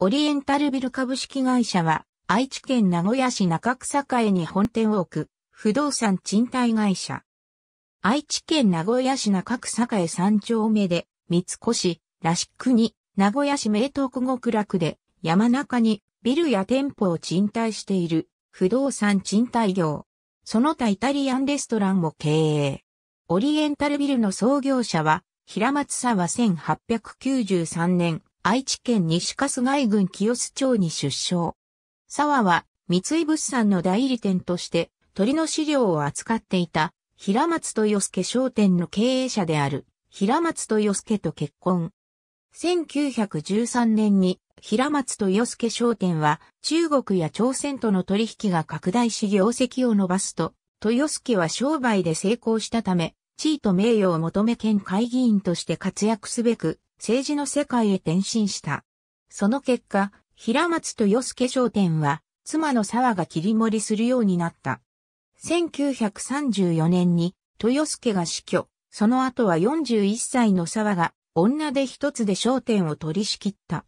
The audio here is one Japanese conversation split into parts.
オリエンタルビル株式会社は、愛知県名古屋市中草栄に本店を置く、不動産賃貸会社。愛知県名古屋市中草栄三丁目で、三越、らしくに、名古屋市名東区極楽で、山中に、ビルや店舗を賃貸している、不動産賃貸業。その他イタリアンレストランも経営。オリエンタルビルの創業者は、平松沢1893年、愛知県西春日井郡清須町に出生。沢は三井物産の代理店として鳥の飼料を扱っていた平松豊助商店の経営者である平松豊助と結婚。1913年に平松豊助商店は中国や朝鮮との取引が拡大し業績を伸ばすと、豊助は商売で成功したため、地位と名誉を求め県会議員として活躍すべく、政治の世界へ転身した。その結果、平松と与助商店は、妻の沢が切り盛りするようになった。1934年に、豊助が死去、その後は41歳の沢が、女で一つで商店を取り仕切った。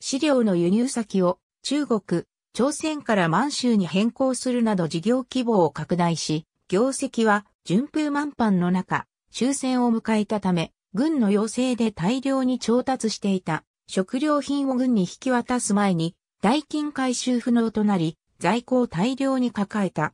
資料の輸入先を、中国、朝鮮から満州に変更するなど事業規模を拡大し、業績は順風満帆の中、終戦を迎えたため、軍の要請で大量に調達していた食料品を軍に引き渡す前に代金回収不能となり在庫を大量に抱えた。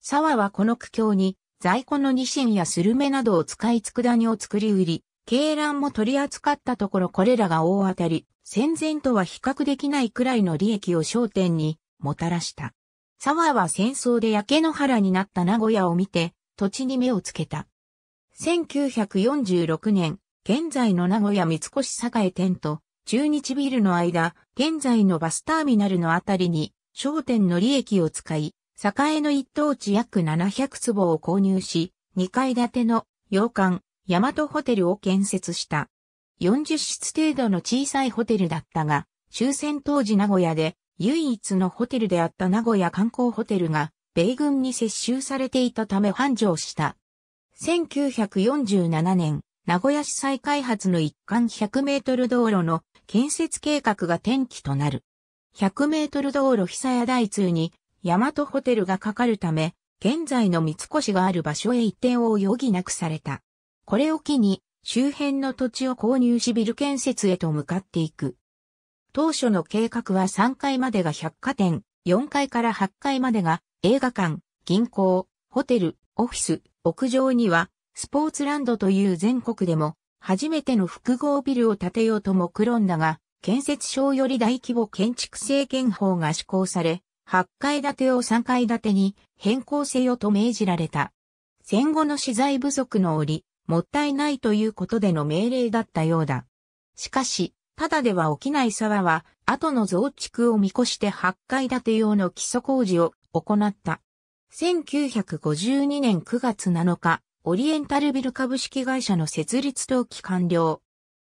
沢はこの苦境に在庫のニシンやスルメなどを使い佃煮を作り売り、鶏卵も取り扱ったところこれらが大当たり、戦前とは比較できないくらいの利益を焦点にもたらした。沢は戦争で焼け野原になった名古屋を見て土地に目をつけた。1946年、現在の名古屋三越栄店と中日ビルの間、現在のバスターミナルのあたりに商店の利益を使い、栄の一等地約700坪を購入し、2階建ての洋館、大和ホテルを建設した。40室程度の小さいホテルだったが、終戦当時名古屋で唯一のホテルであった名古屋観光ホテルが米軍に接収されていたため繁盛した。1947年、名古屋市再開発の一環100メートル道路の建設計画が転機となる。100メートル道路久屋台通に、大和ホテルがかかるため、現在の三越がある場所へ移転を余儀なくされた。これを機に、周辺の土地を購入しビル建設へと向かっていく。当初の計画は3階までが百貨店、4階から8階までが映画館、銀行、ホテル、オフィス、屋上には、スポーツランドという全国でも、初めての複合ビルを建てようと目論んだが、建設省より大規模建築制限法が施行され、8階建てを3階建てに変更せよと命じられた。戦後の資材不足の折、もったいないということでの命令だったようだ。しかし、ただでは起きない沢は、後の増築を見越して8階建て用の基礎工事を行った。1952年9月7日、オリエンタルビル株式会社の設立登記完了。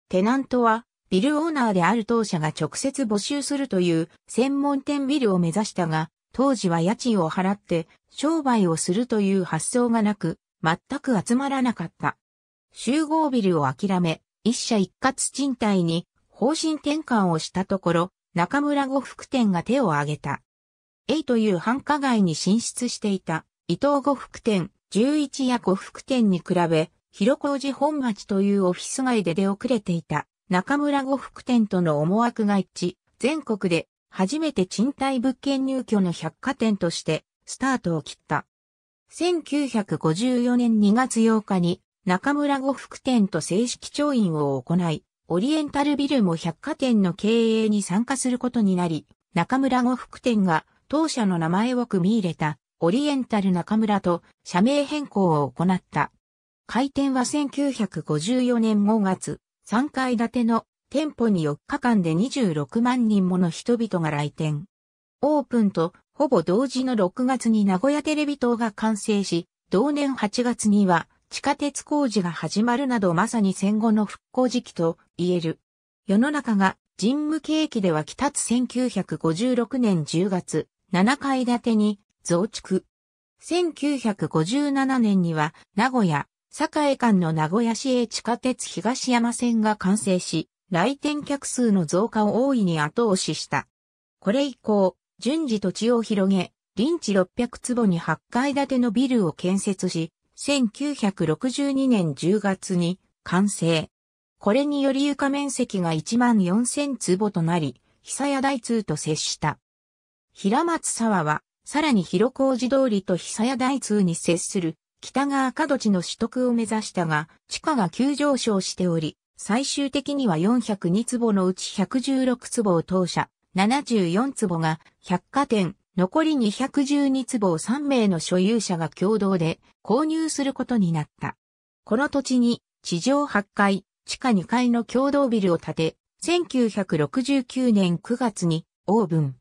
テナントは、ビルオーナーである当社が直接募集するという専門店ビルを目指したが、当時は家賃を払って商売をするという発想がなく、全く集まらなかった。集合ビルを諦め、一社一括賃貸に方針転換をしたところ、中村呉服店が手を挙げた。A という繁華街に進出していた伊東呉服店、11夜呉服店に比べ、広小路本町というオフィス街で出遅れていた中村呉服店との思惑が一致、全国で初めて賃貸物件入居の百貨店としてスタートを切った。1954年2月8日に中村呉服店と正式調印を行い、オリエンタルビルも百貨店の経営に参加することになり、中村呉服店が当社の名前を組み入れたオリエンタル中村と社名変更を行った。開店は1954年5月、3階建ての店舗に4日間で26万人もの人々が来店。オープンとほぼ同時の6月に名古屋テレビ塔が完成し、同年8月には地下鉄工事が始まるなどまさに戦後の復興時期と言える。世の中が神武景気では来たつ1956年10月、7階建てに増築。1957年には名古屋、栄間の名古屋市営地下鉄東山線が完成し、来店客数の増加を大いに後押しした。これ以降、順次土地を広げ、臨地600坪に8階建てのビルを建設し、1962年10月に完成。これにより床面積が1万4000坪となり、久屋大通と接した。平松沢は、さらに広小路通りと久屋大通に接する北側角地の取得を目指したが、地価が急上昇しており、最終的には402坪のうち116坪を当社、74坪が百貨店、残り212坪を3名の所有者が共同で購入することになった。この土地に地上8階、地下2階の共同ビルを建て、1969年9月にオーブン。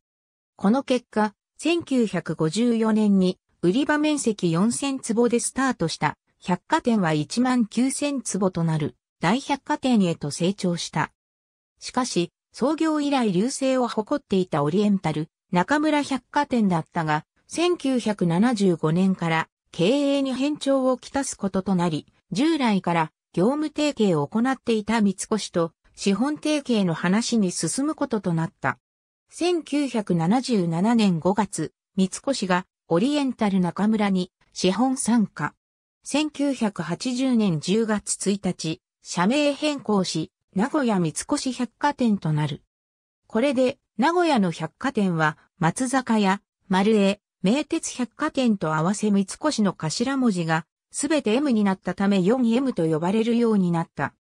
この結果、1954年に売り場面積4000坪でスタートした百貨店は1万9000坪となる大百貨店へと成長した。しかし、創業以来流星を誇っていたオリエンタル、中村百貨店だったが、1975年から経営に変調をきたすこととなり、従来から業務提携を行っていた三越と資本提携の話に進むこととなった。1977年5月、三越がオリエンタル中村に資本参加。1980年10月1日、社名変更し、名古屋三越百貨店となる。これで、名古屋の百貨店は、松坂屋、丸江、名鉄百貨店と合わせ三越の頭文字が、すべて M になったため 4M と呼ばれるようになった。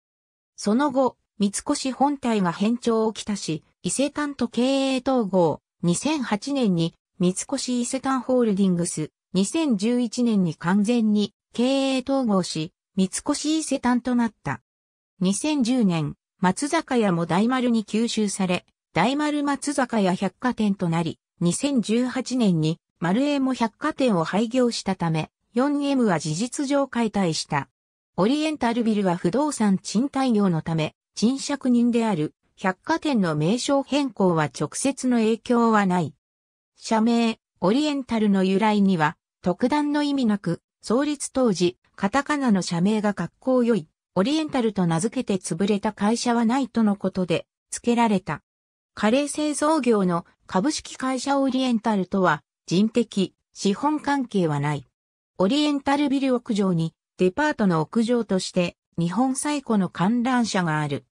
その後、三越本体が変調をきたし、伊勢丹と経営統合、2008年に三越伊勢丹ホールディングス、2011年に完全に経営統合し、三越伊勢丹となった。2010年、松坂屋も大丸に吸収され、大丸松坂屋百貨店となり、2018年に丸栄も百貨店を廃業したため、4M は事実上解体した。オリエンタルビルは不動産賃貸業のため、賃借人である百貨店の名称変更は直接の影響はない。社名、オリエンタルの由来には、特段の意味なく、創立当時、カタカナの社名が格好良い、オリエンタルと名付けて潰れた会社はないとのことで、付けられた。カレー製造業の株式会社オリエンタルとは、人的、資本関係はない。オリエンタルビル屋上に、デパートの屋上として、日本最古の観覧車がある。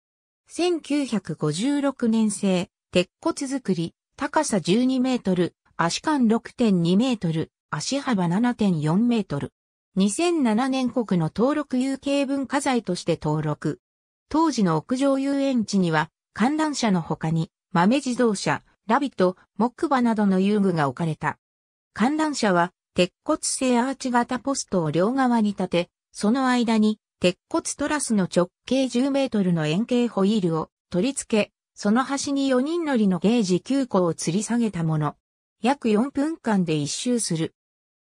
1956年製、鉄骨作り、高さ12メートル、足間6.2メートル、足幅7.4メートル。2007年国の登録有形文化財として登録。当時の屋上遊園地には、観覧車の他に、豆自動車、ラビと木馬などの遊具が置かれた。観覧車は、鉄骨製アーチ型ポストを両側に立て、その間に鉄骨トラスの直径10メートルの円形ホイールを取り付け、その端に4人乗りのゲージ9個を吊り下げたもの。約4分間で一周する。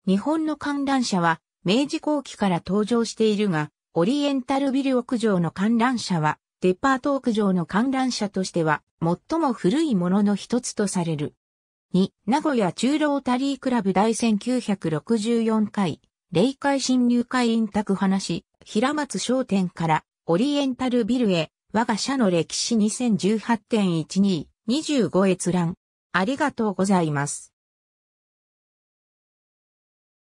日本の観覧車は明治後期から登場しているが、オリエンタルビル屋上の観覧車はデパート屋上の観覧車としては最も古いものの一つとされる。2、名古屋中ロータリークラブ第1964回、霊界侵入会員宅話、平松商店からオリエンタルビルへ、我が社の歴史2018.12、25閲覧。ありがとうございます。